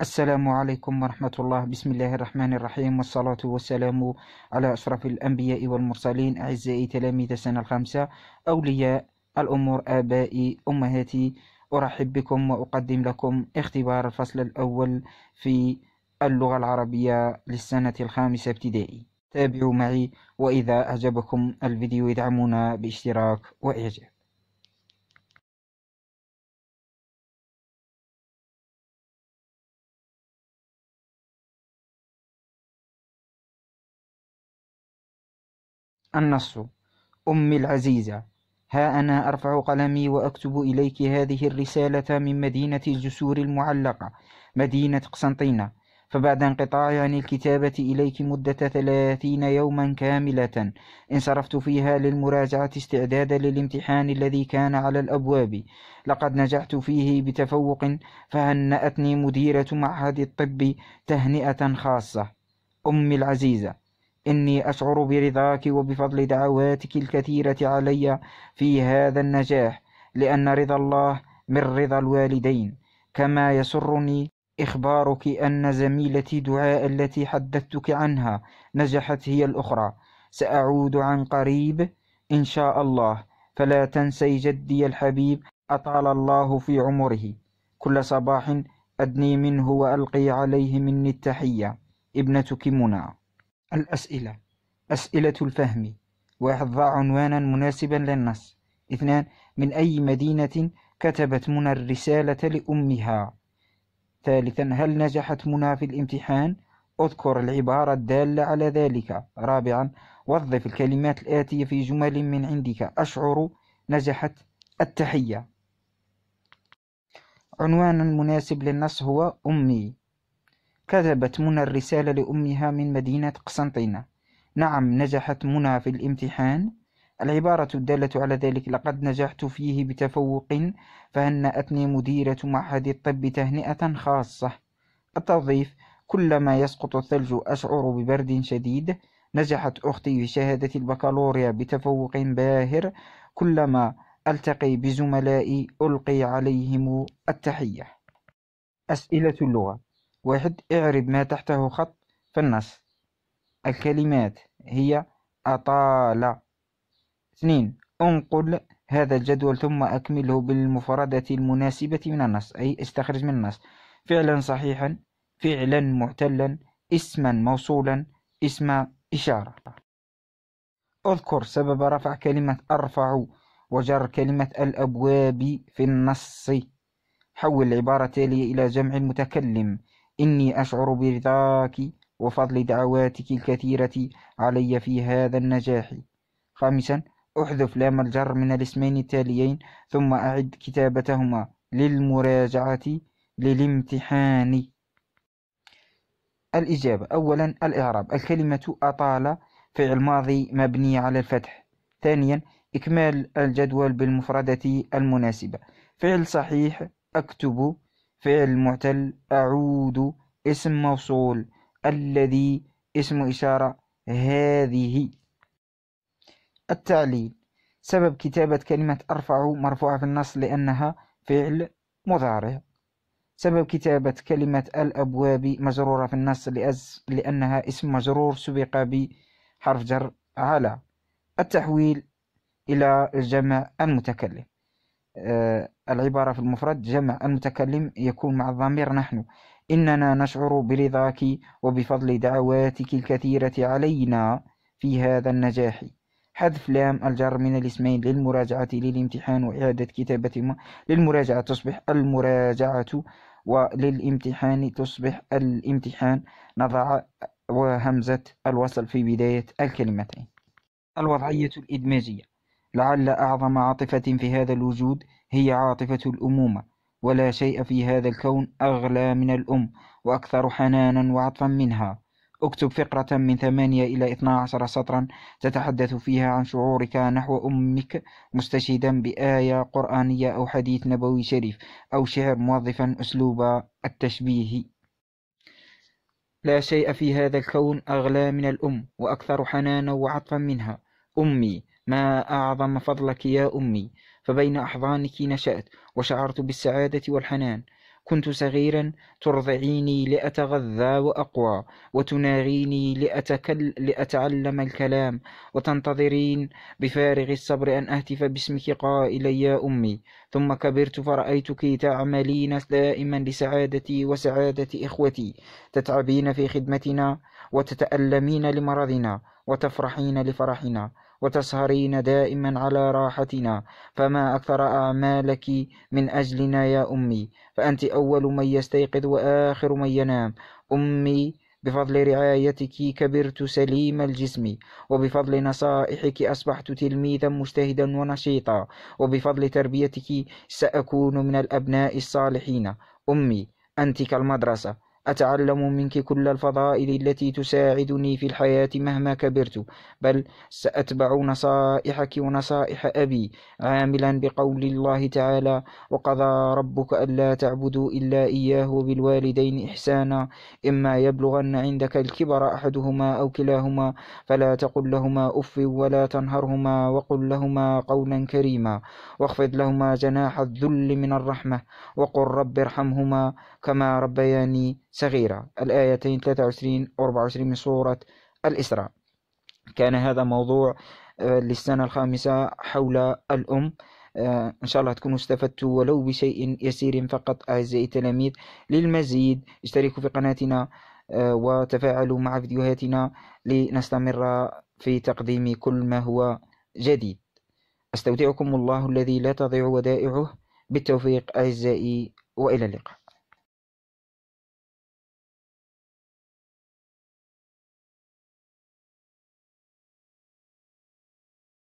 السلام عليكم ورحمة الله بسم الله الرحمن الرحيم والصلاة والسلام على أشرف الأنبياء والمرسلين أعزائي تلاميذ السنة الخامسة أولياء الأمور آبائي أمهاتي أرحب بكم وأقدم لكم اختبار الفصل الأول في اللغة العربية للسنة الخامسة ابتدائي تابعوا معي وإذا أعجبكم الفيديو ادعمونا باشتراك وإعجاب النص أمي العزيزة ها أنا أرفع قلمي وأكتب إليك هذه الرسالة من مدينة الجسور المعلقة مدينة قسنطينة فبعد انقطاع عن الكتابة إليك مدة ثلاثين يوما كاملة انصرفت فيها للمراجعة استعدادا للامتحان الذي كان على الأبواب لقد نجحت فيه بتفوق فهنأتني مديرة معهد الطب تهنئة خاصة أمي العزيزة إني أشعر برضاك وبفضل دعواتك الكثيرة علي في هذا النجاح لأن رضا الله من رضا الوالدين كما يسرني إخبارك أن زميلتي دعاء التي حدثتك عنها نجحت هي الأخرى سأعود عن قريب إن شاء الله فلا تنسي جدي الحبيب أطال الله في عمره كل صباح أدني منه وألقي عليه مني التحية ابنتك منى الأسئلة أسئلة الفهم واحد ضع عنوانا مناسبا للنص اثنان من أي مدينة كتبت منى الرسالة لأمها ثالثا هل نجحت منى في الامتحان اذكر العبارة الدالة على ذلك رابعا وظف الكلمات الآتية في جمل من عندك أشعر نجحت التحية عنوانا مناسب للنص هو أمي كتبت منى الرسالة لأمها من مدينة قسنطينة نعم نجحت منى في الامتحان العبارة الدالة على ذلك لقد نجحت فيه بتفوق فهنأتني مديرة معهد الطب تهنئة خاصة التضيف كلما يسقط الثلج أشعر ببرد شديد نجحت أختي في شهادة البكالوريا بتفوق باهر كلما ألتقي بزملائي ألقي عليهم التحية أسئلة اللغة واحد اعرب ما تحته خط في النص الكلمات هي أطال اثنين انقل هذا الجدول ثم أكمله بالمفردة المناسبة من النص أي استخرج من النص فعلا صحيحا فعلا معتلا اسما موصولا اسم إشارة اذكر سبب رفع كلمة أرفع وجر كلمة الأبواب في النص حول العبارة التالية إلى جمع المتكلم إني أشعر برضاك وفضل دعواتك الكثيرة علي في هذا النجاح خامسا احذف لام الجر من الاسمين التاليين ثم أعد كتابتهما للمراجعة للامتحان الإجابة أولا الإعراب الكلمة أطال فعل ماضي مبني على الفتح ثانيا إكمال الجدول بالمفردة المناسبة فعل صحيح أكتب فعل معتل أعود اسم موصول الذي اسم إشارة هذه التعليل سبب كتابة كلمة أرفع مرفوعة في النص لأنها فعل مضارع سبب كتابة كلمة الأبواب مجرورة في النص لأز... لأنها اسم مجرور سبق بحرف جر على التحويل إلى الجمع المتكلم أه العبارة في المفرد جمع المتكلم يكون مع الضمير نحن إننا نشعر برضاك وبفضل دعواتك الكثيرة علينا في هذا النجاح حذف لام الجر من الاسمين للمراجعة للامتحان وإعادة كتابتهما للمراجعة تصبح المراجعة وللامتحان تصبح الامتحان نضع وهمزة الوصل في بداية الكلمتين الوضعية الإدماجية لعل أعظم عاطفة في هذا الوجود هي عاطفة الأمومة ولا شيء في هذا الكون أغلى من الأم وأكثر حنانا وعطفا منها اكتب فقرة من ثمانية إلى اثنا عشر سطرا تتحدث فيها عن شعورك نحو أمك مستشهدا بآية قرآنية أو حديث نبوي شريف أو شعر موظفا أسلوب التشبيه لا شيء في هذا الكون أغلى من الأم وأكثر حنانا وعطفا منها أمي ما أعظم فضلك يا أمي فبين أحضانك نشأت وشعرت بالسعادة والحنان كنت صغيرا ترضعيني لأتغذى وأقوى وتناغيني لأتكل لأتعلم الكلام وتنتظرين بفارغ الصبر أن أهتف باسمك قائلا يا أمي ثم كبرت فرأيتك تعملين دائما لسعادتي وسعادة إخوتي تتعبين في خدمتنا وتتألمين لمرضنا وتفرحين لفرحنا وتسهرين دائما على راحتنا فما أكثر أعمالك من أجلنا يا أمي فأنت أول من يستيقظ وآخر من ينام أمي بفضل رعايتك كبرت سليم الجسم وبفضل نصائحك أصبحت تلميذا مجتهدا ونشيطا وبفضل تربيتك سأكون من الأبناء الصالحين أمي أنت كالمدرسة أتعلم منك كل الفضائل التي تساعدني في الحياة مهما كبرت بل سأتبع نصائحك ونصائح أبي عاملا بقول الله تعالى وقضى ربك ألا تعبدوا إلا إياه وبالوالدين إحسانا إما يبلغن عندك الكبر أحدهما أو كلاهما فلا تقل لهما أف ولا تنهرهما وقل لهما قولا كريما واخفض لهما جناح الذل من الرحمة وقل رب ارحمهما كما ربياني صغيرة الآيتين 23 و 24 من سورة الإسراء كان هذا موضوع آه، للسنة الخامسة حول الأم آه، إن شاء الله تكونوا استفدتوا ولو بشيء يسير فقط أعزائي التلاميذ للمزيد اشتركوا في قناتنا آه، وتفاعلوا مع فيديوهاتنا لنستمر في تقديم كل ما هو جديد استودعكم الله الذي لا تضيع ودائعه بالتوفيق أعزائي وإلى اللقاء